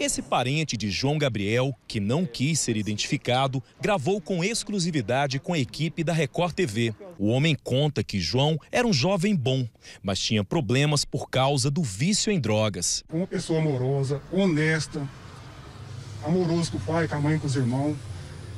Esse parente de João Gabriel, que não quis ser identificado, gravou com exclusividade com a equipe da Record TV. O homem conta que João era um jovem bom, mas tinha problemas por causa do vício em drogas. Uma pessoa amorosa, honesta, amoroso com o pai, com a mãe, com os irmãos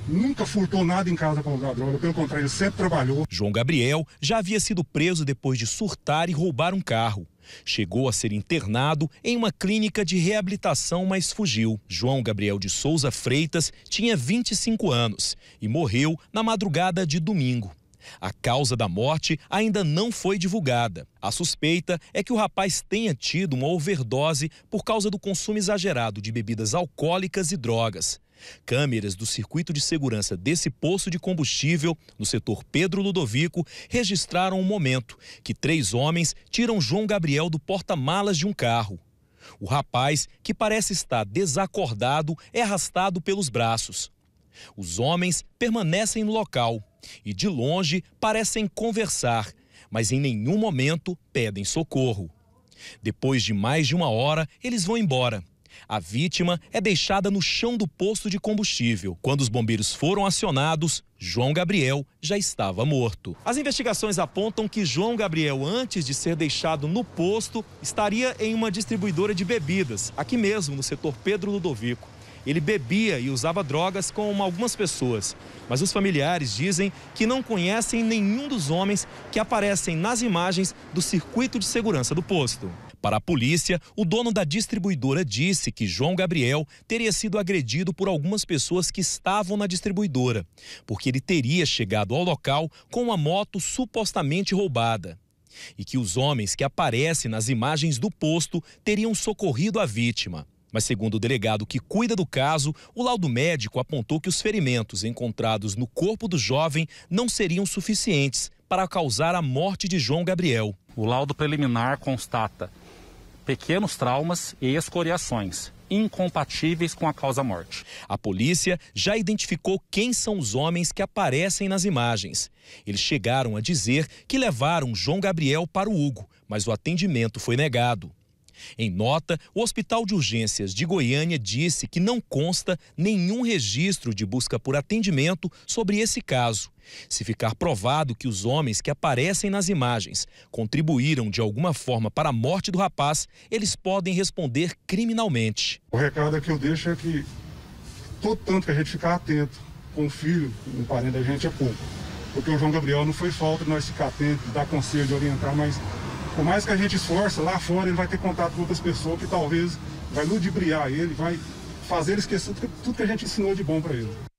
nunca furtou nada em casa para usar droga, pelo contrário, ele sempre trabalhou. João Gabriel já havia sido preso depois de surtar e roubar um carro. Chegou a ser internado em uma clínica de reabilitação, mas fugiu. João Gabriel de Souza Freitas tinha 25 anos e morreu na madrugada de domingo. A causa da morte ainda não foi divulgada. A suspeita é que o rapaz tenha tido uma overdose por causa do consumo exagerado de bebidas alcoólicas e drogas. Câmeras do circuito de segurança desse poço de combustível, no setor Pedro Ludovico, registraram o um momento que três homens tiram João Gabriel do porta-malas de um carro. O rapaz, que parece estar desacordado, é arrastado pelos braços. Os homens permanecem no local e, de longe, parecem conversar, mas em nenhum momento pedem socorro. Depois de mais de uma hora, eles vão embora. A vítima é deixada no chão do posto de combustível. Quando os bombeiros foram acionados, João Gabriel já estava morto. As investigações apontam que João Gabriel, antes de ser deixado no posto, estaria em uma distribuidora de bebidas, aqui mesmo no setor Pedro Ludovico ele bebia e usava drogas com algumas pessoas. Mas os familiares dizem que não conhecem nenhum dos homens que aparecem nas imagens do circuito de segurança do posto. Para a polícia, o dono da distribuidora disse que João Gabriel teria sido agredido por algumas pessoas que estavam na distribuidora, porque ele teria chegado ao local com uma moto supostamente roubada. E que os homens que aparecem nas imagens do posto teriam socorrido a vítima. Mas, segundo o delegado que cuida do caso, o laudo médico apontou que os ferimentos encontrados no corpo do jovem não seriam suficientes para causar a morte de João Gabriel. O laudo preliminar constata pequenos traumas e escoriações incompatíveis com a causa-morte. A polícia já identificou quem são os homens que aparecem nas imagens. Eles chegaram a dizer que levaram João Gabriel para o Hugo, mas o atendimento foi negado. Em nota, o Hospital de Urgências de Goiânia disse que não consta nenhum registro de busca por atendimento sobre esse caso. Se ficar provado que os homens que aparecem nas imagens contribuíram de alguma forma para a morte do rapaz, eles podem responder criminalmente. O recado que eu deixo é que todo tanto que a gente ficar atento com o filho, um parente da gente é pouco. Porque o João Gabriel não foi falta de nós ficar atento, dar conselho, de orientar, mas por mais que a gente esforce, lá fora ele vai ter contato com outras pessoas que talvez vai ludibriar ele, vai fazer ele esquecer tudo que a gente ensinou de bom para ele.